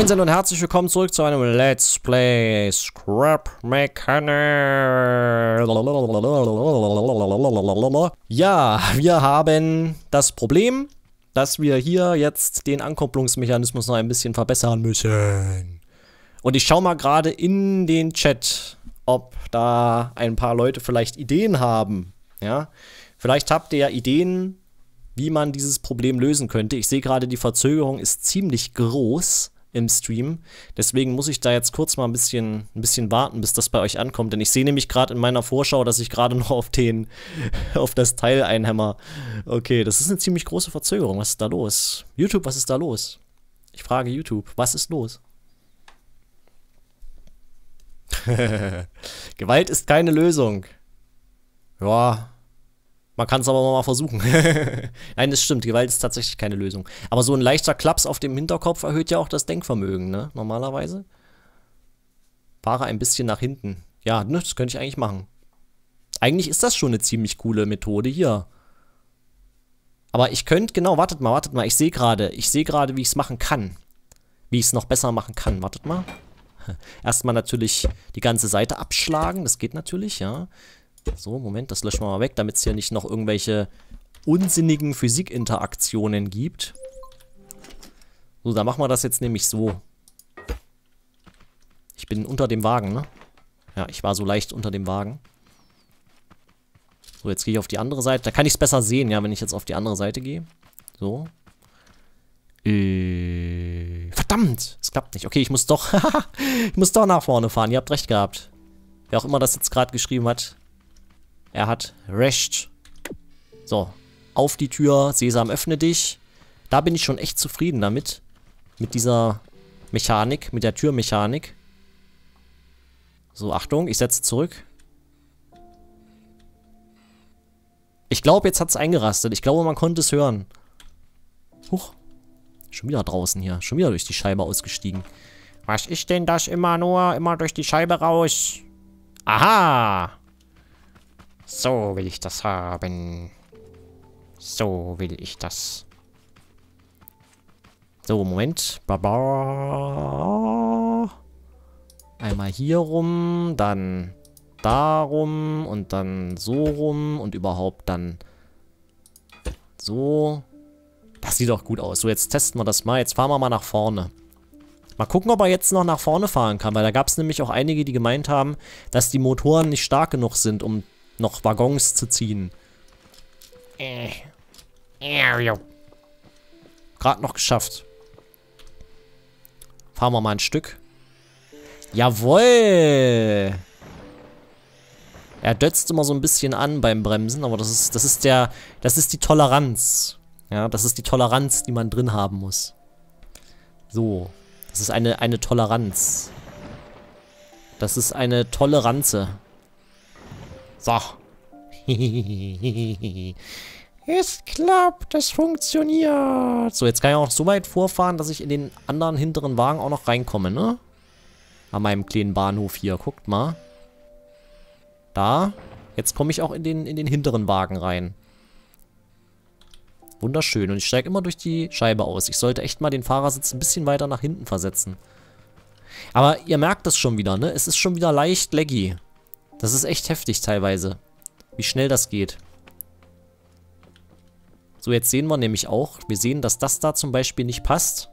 Moin und herzlich willkommen zurück zu einem Let's Play Scrap Mechanic. Ja, wir haben das Problem, dass wir hier jetzt den Ankopplungsmechanismus noch ein bisschen verbessern müssen. Und ich schaue mal gerade in den Chat, ob da ein paar Leute vielleicht Ideen haben. Ja, vielleicht habt ihr ja Ideen, wie man dieses Problem lösen könnte. Ich sehe gerade, die Verzögerung ist ziemlich groß im Stream. Deswegen muss ich da jetzt kurz mal ein bisschen, ein bisschen warten, bis das bei euch ankommt. Denn ich sehe nämlich gerade in meiner Vorschau, dass ich gerade noch auf den, auf das Teil einhämmer. Okay, das ist eine ziemlich große Verzögerung. Was ist da los? YouTube, was ist da los? Ich frage YouTube, was ist los? Gewalt ist keine Lösung. Ja, man kann es aber mal versuchen. Nein, das stimmt, Gewalt ist tatsächlich keine Lösung. Aber so ein leichter Klaps auf dem Hinterkopf erhöht ja auch das Denkvermögen, ne? Normalerweise. Fahre ein bisschen nach hinten. Ja, ne, das könnte ich eigentlich machen. Eigentlich ist das schon eine ziemlich coole Methode hier. Aber ich könnte, genau, wartet mal, wartet mal. Ich sehe gerade, ich sehe gerade, wie ich es machen kann. Wie ich es noch besser machen kann. Wartet mal. Erstmal natürlich die ganze Seite abschlagen, das geht natürlich, ja. So, Moment, das löschen wir mal weg, damit es hier nicht noch irgendwelche unsinnigen Physikinteraktionen gibt. So, dann machen wir das jetzt nämlich so. Ich bin unter dem Wagen, ne? Ja, ich war so leicht unter dem Wagen. So, jetzt gehe ich auf die andere Seite. Da kann ich es besser sehen, ja, wenn ich jetzt auf die andere Seite gehe. So. Äh, verdammt! Es klappt nicht. Okay, ich muss doch... ich muss doch nach vorne fahren. Ihr habt recht gehabt. Wer auch immer das jetzt gerade geschrieben hat, er hat recht. So, auf die Tür, Sesam, öffne dich. Da bin ich schon echt zufrieden damit. Mit dieser Mechanik, mit der Türmechanik. So, Achtung, ich setze zurück. Ich glaube, jetzt hat es eingerastet. Ich glaube, man konnte es hören. Huch. Schon wieder draußen hier. Schon wieder durch die Scheibe ausgestiegen. Was ist denn das immer nur? Immer durch die Scheibe raus. Aha. So will ich das haben. So will ich das. So, Moment. Baba. Einmal hier rum, dann darum und dann so rum und überhaupt dann so. Das sieht doch gut aus. So, jetzt testen wir das mal. Jetzt fahren wir mal nach vorne. Mal gucken, ob er jetzt noch nach vorne fahren kann, weil da gab es nämlich auch einige, die gemeint haben, dass die Motoren nicht stark genug sind, um noch Waggons zu ziehen. Äh. Äh, Gerade noch geschafft. Fahren wir mal ein Stück. Jawoll! Er dötzt immer so ein bisschen an beim Bremsen, aber das ist, das ist der, das ist die Toleranz. Ja, das ist die Toleranz, die man drin haben muss. So. Das ist eine, eine Toleranz. Das ist eine Toleranze. So. es klappt, es funktioniert. So, jetzt kann ich auch so weit vorfahren, dass ich in den anderen hinteren Wagen auch noch reinkomme, ne? An meinem kleinen Bahnhof hier. Guckt mal. Da. Jetzt komme ich auch in den, in den hinteren Wagen rein. Wunderschön. Und ich steige immer durch die Scheibe aus. Ich sollte echt mal den Fahrersitz ein bisschen weiter nach hinten versetzen. Aber ihr merkt es schon wieder, ne? Es ist schon wieder leicht laggy. Das ist echt heftig teilweise. Wie schnell das geht. So, jetzt sehen wir nämlich auch, wir sehen, dass das da zum Beispiel nicht passt.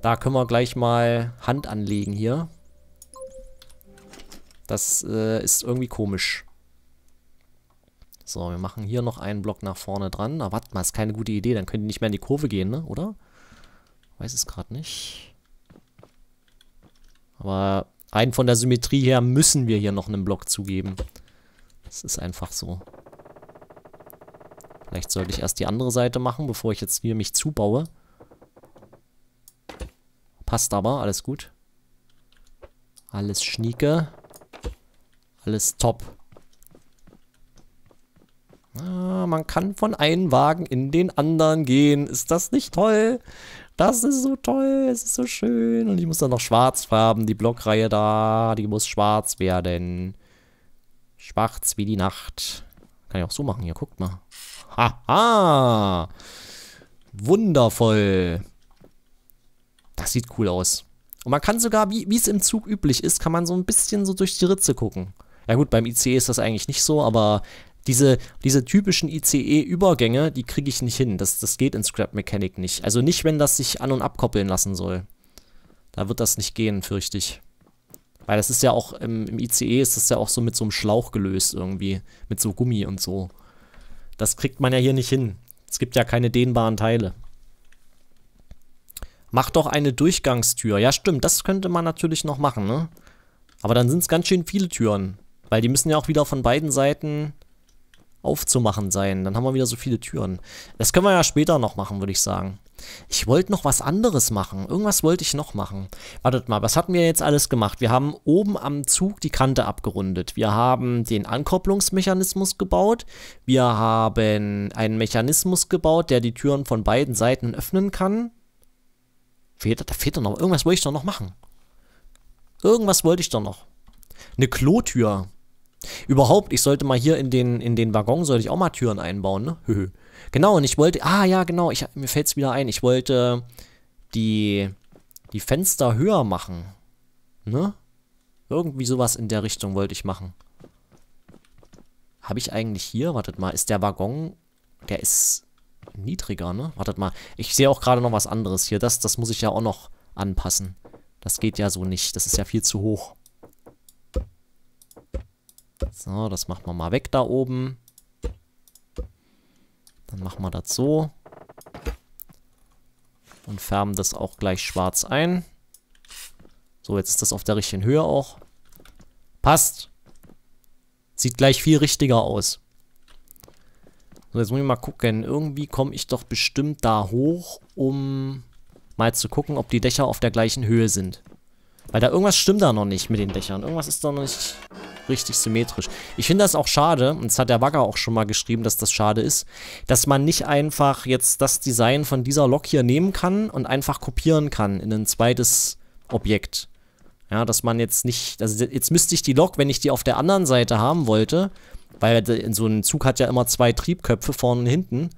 Da können wir gleich mal Hand anlegen hier. Das äh, ist irgendwie komisch. So, wir machen hier noch einen Block nach vorne dran. Aber warte mal, ist keine gute Idee. Dann können die nicht mehr in die Kurve gehen, ne? Oder? Weiß es gerade nicht. Aber Rein von der Symmetrie her müssen wir hier noch einen Block zugeben. Das ist einfach so. Vielleicht sollte ich erst die andere Seite machen, bevor ich jetzt hier mich zubaue. Passt aber, alles gut. Alles schnieke. Alles top. Ah, man kann von einem Wagen in den anderen gehen. Ist das nicht toll? Das ist so toll, es ist so schön. Und ich muss dann noch schwarz farben. Die Blockreihe da, die muss schwarz werden. Schwarz wie die Nacht. Kann ich auch so machen, hier, guckt mal. Haha! Wundervoll. Das sieht cool aus. Und man kann sogar, wie es im Zug üblich ist, kann man so ein bisschen so durch die Ritze gucken. Ja gut, beim ICE ist das eigentlich nicht so, aber diese, diese typischen ICE-Übergänge, die kriege ich nicht hin. Das, das geht in Scrap Mechanic nicht. Also nicht, wenn das sich an- und abkoppeln lassen soll. Da wird das nicht gehen, fürchte ich. Weil das ist ja auch, im, im ICE ist das ja auch so mit so einem Schlauch gelöst irgendwie. Mit so Gummi und so. Das kriegt man ja hier nicht hin. Es gibt ja keine dehnbaren Teile. Mach doch eine Durchgangstür. Ja, stimmt, das könnte man natürlich noch machen, ne? Aber dann sind es ganz schön viele Türen. Weil die müssen ja auch wieder von beiden Seiten aufzumachen sein. Dann haben wir wieder so viele Türen. Das können wir ja später noch machen, würde ich sagen. Ich wollte noch was anderes machen. Irgendwas wollte ich noch machen. Wartet mal, was hatten wir jetzt alles gemacht? Wir haben oben am Zug die Kante abgerundet. Wir haben den Ankopplungsmechanismus gebaut. Wir haben einen Mechanismus gebaut, der die Türen von beiden Seiten öffnen kann. Fehlt, da fehlt doch noch. Irgendwas wollte ich doch noch machen. Irgendwas wollte ich doch noch. Eine Klotür. Überhaupt, ich sollte mal hier in den, in den Waggon, sollte ich auch mal Türen einbauen, ne? genau, und ich wollte, ah ja, genau, ich, mir fällt es wieder ein, ich wollte die, die Fenster höher machen, ne? Irgendwie sowas in der Richtung wollte ich machen. Habe ich eigentlich hier, wartet mal, ist der Waggon, der ist niedriger, ne? Wartet mal, ich sehe auch gerade noch was anderes hier, das, das muss ich ja auch noch anpassen. Das geht ja so nicht, das ist ja viel zu hoch. So, das ne, machen wir mal weg da oben. Dann machen wir das so. Und färben das auch gleich schwarz ein. So, jetzt ist das auf der richtigen Höhe auch. Passt. Sieht gleich viel richtiger aus. So, jetzt muss ich mal gucken. Irgendwie komme ich doch bestimmt da hoch, um mal zu gucken, ob die Dächer auf der gleichen Höhe sind. Weil da irgendwas stimmt da noch nicht mit den Dächern. Irgendwas ist da noch nicht richtig symmetrisch. Ich finde das auch schade, und das hat der Wagger auch schon mal geschrieben, dass das schade ist, dass man nicht einfach jetzt das Design von dieser Lok hier nehmen kann und einfach kopieren kann in ein zweites Objekt. Ja, dass man jetzt nicht, also jetzt müsste ich die Lok, wenn ich die auf der anderen Seite haben wollte, weil so ein Zug hat ja immer zwei Triebköpfe vorne und hinten,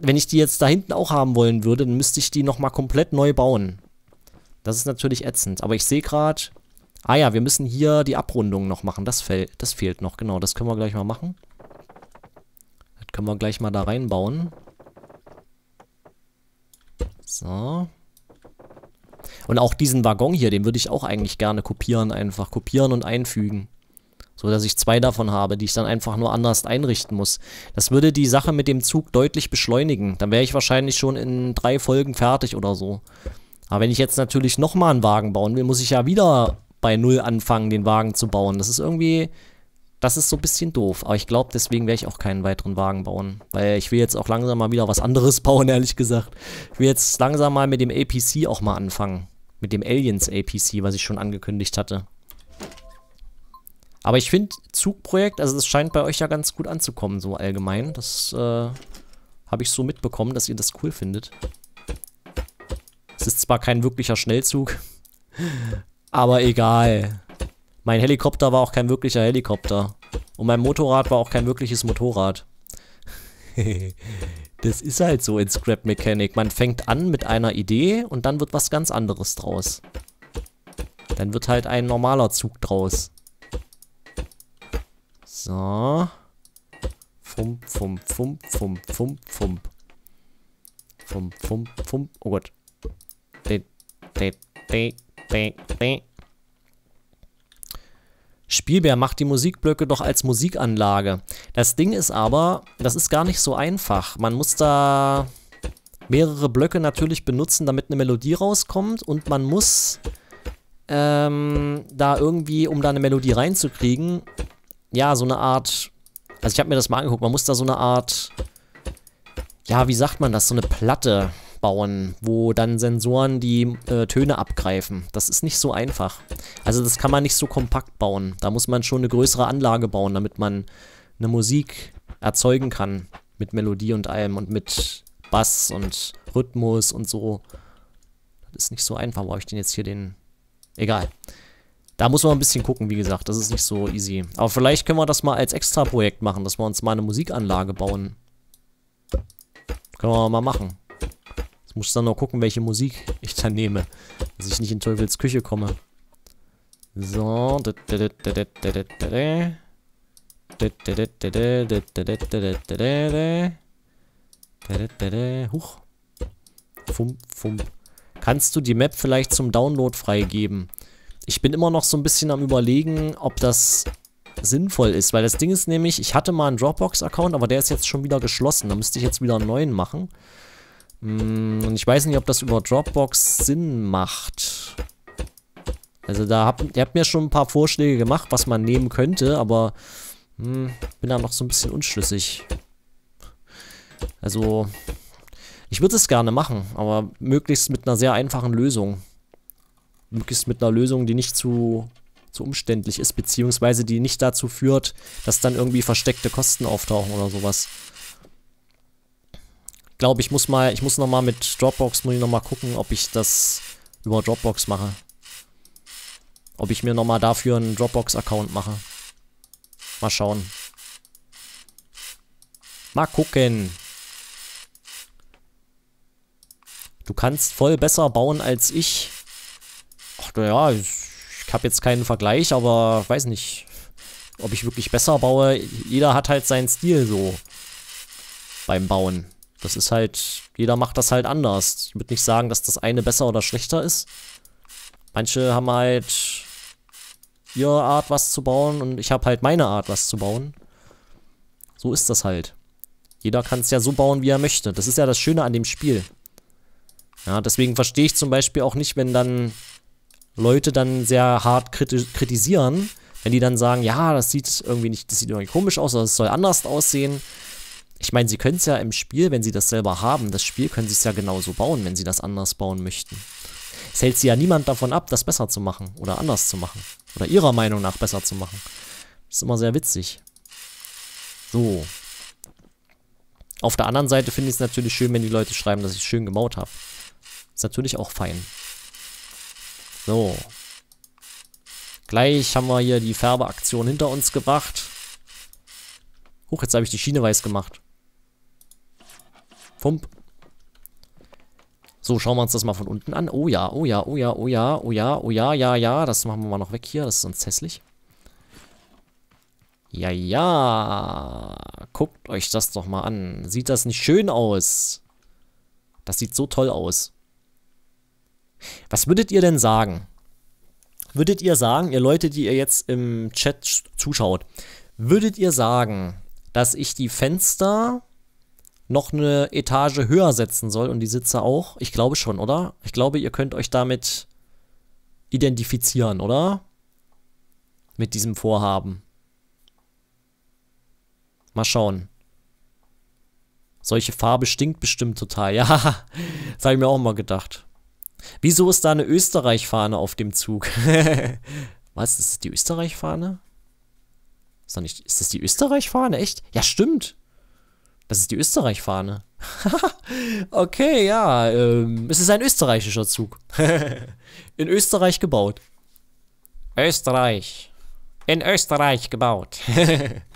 wenn ich die jetzt da hinten auch haben wollen würde, dann müsste ich die nochmal komplett neu bauen. Das ist natürlich ätzend. Aber ich sehe gerade, ah ja, wir müssen hier die Abrundung noch machen. Das, fe das fehlt noch, genau. Das können wir gleich mal machen. Das können wir gleich mal da reinbauen. So. Und auch diesen Waggon hier, den würde ich auch eigentlich gerne kopieren. Einfach kopieren und einfügen. So dass ich zwei davon habe, die ich dann einfach nur anders einrichten muss. Das würde die Sache mit dem Zug deutlich beschleunigen. Dann wäre ich wahrscheinlich schon in drei Folgen fertig oder so. Aber wenn ich jetzt natürlich nochmal einen Wagen bauen will, muss ich ja wieder bei Null anfangen, den Wagen zu bauen. Das ist irgendwie, das ist so ein bisschen doof. Aber ich glaube, deswegen werde ich auch keinen weiteren Wagen bauen. Weil ich will jetzt auch langsam mal wieder was anderes bauen, ehrlich gesagt. Ich will jetzt langsam mal mit dem APC auch mal anfangen. Mit dem Aliens APC, was ich schon angekündigt hatte. Aber ich finde Zugprojekt, also das scheint bei euch ja ganz gut anzukommen, so allgemein. Das äh, habe ich so mitbekommen, dass ihr das cool findet. Es ist zwar kein wirklicher Schnellzug, aber egal. Mein Helikopter war auch kein wirklicher Helikopter. Und mein Motorrad war auch kein wirkliches Motorrad. das ist halt so in Scrap Mechanic. Man fängt an mit einer Idee und dann wird was ganz anderes draus. Dann wird halt ein normaler Zug draus. So. Fump, fump, fump, fump, fump, fump. Fump, fump, fump. Oh Gott. Spielbär macht die Musikblöcke doch als Musikanlage. Das Ding ist aber, das ist gar nicht so einfach. Man muss da mehrere Blöcke natürlich benutzen, damit eine Melodie rauskommt und man muss ähm, da irgendwie, um da eine Melodie reinzukriegen, ja, so eine Art, also ich habe mir das mal angeguckt, man muss da so eine Art, ja, wie sagt man das, so eine Platte, bauen, wo dann Sensoren die äh, Töne abgreifen. Das ist nicht so einfach. Also das kann man nicht so kompakt bauen. Da muss man schon eine größere Anlage bauen, damit man eine Musik erzeugen kann. Mit Melodie und allem und mit Bass und Rhythmus und so. Das ist nicht so einfach. Brauche ich den jetzt hier den... Egal. Da muss man ein bisschen gucken, wie gesagt. Das ist nicht so easy. Aber vielleicht können wir das mal als Extra-Projekt machen, dass wir uns mal eine Musikanlage bauen. Können wir mal machen muss dann noch gucken, welche Musik ich da nehme. Dass ich nicht in Teufels Küche komme. So. Huch. Fum, fum. Kannst du die Map vielleicht zum Download freigeben? Ich bin immer noch so ein bisschen am überlegen, ob das sinnvoll ist. Weil das Ding ist nämlich, ich hatte mal einen Dropbox-Account, aber der ist jetzt schon wieder geschlossen. Da müsste ich jetzt wieder einen neuen machen. Mm, und ich weiß nicht, ob das über Dropbox Sinn macht. Also da habt ihr habt mir schon ein paar Vorschläge gemacht, was man nehmen könnte, aber hm, bin da noch so ein bisschen unschlüssig. Also ich würde es gerne machen, aber möglichst mit einer sehr einfachen Lösung. Möglichst mit einer Lösung, die nicht zu, zu umständlich ist, beziehungsweise die nicht dazu führt, dass dann irgendwie versteckte Kosten auftauchen oder sowas glaube, ich muss mal, ich muss noch mal mit Dropbox, muss ich noch mal gucken, ob ich das über Dropbox mache. Ob ich mir noch mal dafür einen Dropbox-Account mache. Mal schauen. Mal gucken. Du kannst voll besser bauen als ich. Ach, naja, ich, ich habe jetzt keinen Vergleich, aber weiß nicht, ob ich wirklich besser baue. Jeder hat halt seinen Stil so beim Bauen. Das ist halt, jeder macht das halt anders. Ich würde nicht sagen, dass das eine besser oder schlechter ist. Manche haben halt ihre Art, was zu bauen und ich habe halt meine Art, was zu bauen. So ist das halt. Jeder kann es ja so bauen, wie er möchte. Das ist ja das Schöne an dem Spiel. Ja, deswegen verstehe ich zum Beispiel auch nicht, wenn dann Leute dann sehr hart kriti kritisieren, wenn die dann sagen, ja, das sieht irgendwie nicht, das sieht irgendwie komisch aus, oder es soll anders aussehen. Ich meine, sie können es ja im Spiel, wenn sie das selber haben, das Spiel können sie es ja genauso bauen, wenn sie das anders bauen möchten. Es hält sie ja niemand davon ab, das besser zu machen oder anders zu machen. Oder ihrer Meinung nach besser zu machen. ist immer sehr witzig. So. Auf der anderen Seite finde ich es natürlich schön, wenn die Leute schreiben, dass ich es schön gemaut habe. Ist natürlich auch fein. So. Gleich haben wir hier die Färbeaktion hinter uns gebracht. Huch, jetzt habe ich die Schiene weiß gemacht. Pump. So, schauen wir uns das mal von unten an. Oh ja, oh ja, oh ja, oh ja, oh ja, oh ja, ja, ja. Das machen wir mal noch weg hier, das ist sonst hässlich. Ja, ja. Guckt euch das doch mal an. Sieht das nicht schön aus? Das sieht so toll aus. Was würdet ihr denn sagen? Würdet ihr sagen, ihr Leute, die ihr jetzt im Chat zuschaut, würdet ihr sagen, dass ich die Fenster noch eine Etage höher setzen soll und die Sitze auch. Ich glaube schon, oder? Ich glaube, ihr könnt euch damit identifizieren, oder? Mit diesem Vorhaben. Mal schauen. Solche Farbe stinkt bestimmt total. Ja, das habe ich mir auch mal gedacht. Wieso ist da eine Österreich-Fahne auf dem Zug? Was? Ist das die Österreich-Fahne? Ist, das nicht, ist das die Österreich-Fahne? Echt? Ja, stimmt. Das ist die Österreich-Fahne. okay, ja. Ähm, es ist ein österreichischer Zug. In Österreich gebaut. Österreich. In Österreich gebaut.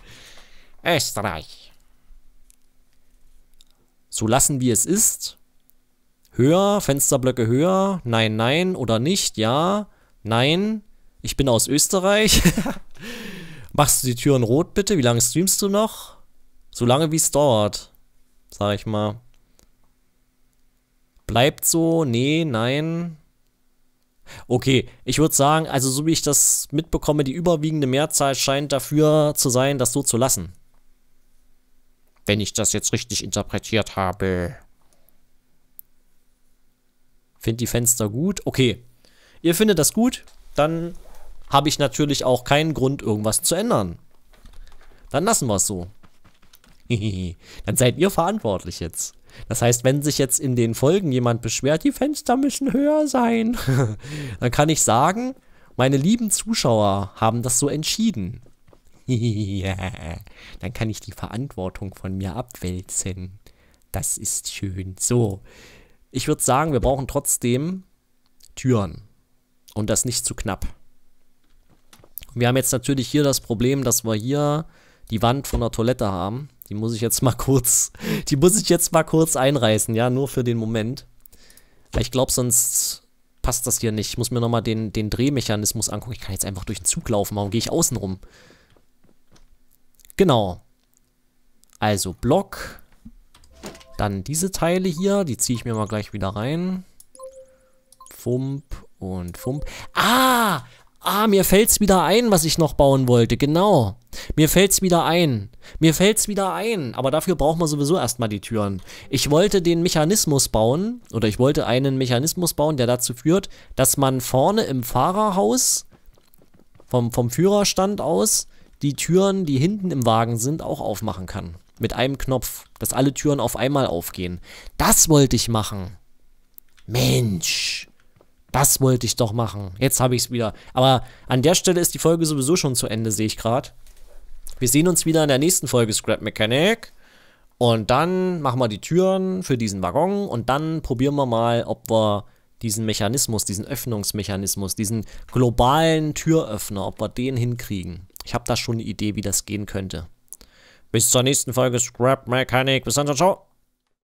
Österreich. So lassen, wie es ist. Höher, Fensterblöcke höher. Nein, nein oder nicht. Ja, nein. Ich bin aus Österreich. Machst du die Türen rot bitte? Wie lange streamst du noch? Solange wie es dauert, sag ich mal. Bleibt so, nee, nein. Okay, ich würde sagen, also so wie ich das mitbekomme, die überwiegende Mehrzahl scheint dafür zu sein, das so zu lassen. Wenn ich das jetzt richtig interpretiert habe. Find die Fenster gut. Okay. Ihr findet das gut, dann habe ich natürlich auch keinen Grund, irgendwas zu ändern. Dann lassen wir es so. Dann seid ihr verantwortlich jetzt. Das heißt, wenn sich jetzt in den Folgen jemand beschwert, die Fenster müssen höher sein, dann kann ich sagen, meine lieben Zuschauer haben das so entschieden. dann kann ich die Verantwortung von mir abwälzen. Das ist schön. So, ich würde sagen, wir brauchen trotzdem Türen. Und das nicht zu knapp. Wir haben jetzt natürlich hier das Problem, dass wir hier die Wand von der Toilette haben. Die muss ich jetzt mal kurz, die muss ich jetzt mal kurz einreißen, ja, nur für den Moment. Ich glaube, sonst passt das hier nicht. Ich muss mir nochmal den, den Drehmechanismus angucken. Ich kann jetzt einfach durch den Zug laufen. Warum gehe ich außen rum? Genau. Also Block. Dann diese Teile hier. Die ziehe ich mir mal gleich wieder rein. Fump und Fump. Ah! Ah, mir fällt es wieder ein, was ich noch bauen wollte. Genau. Mir fällt's wieder ein. Mir fällt's wieder ein. Aber dafür braucht man sowieso erstmal die Türen. Ich wollte den Mechanismus bauen, oder ich wollte einen Mechanismus bauen, der dazu führt, dass man vorne im Fahrerhaus vom, vom Führerstand aus die Türen, die hinten im Wagen sind, auch aufmachen kann. Mit einem Knopf, dass alle Türen auf einmal aufgehen. Das wollte ich machen. Mensch. Das wollte ich doch machen. Jetzt habe ich es wieder. Aber an der Stelle ist die Folge sowieso schon zu Ende, sehe ich gerade. Wir sehen uns wieder in der nächsten Folge Scrap Mechanic. Und dann machen wir die Türen für diesen Waggon und dann probieren wir mal, ob wir diesen Mechanismus, diesen Öffnungsmechanismus, diesen globalen Türöffner, ob wir den hinkriegen. Ich habe da schon eine Idee, wie das gehen könnte. Bis zur nächsten Folge Scrap Mechanic. Bis dann, ciao. ciao.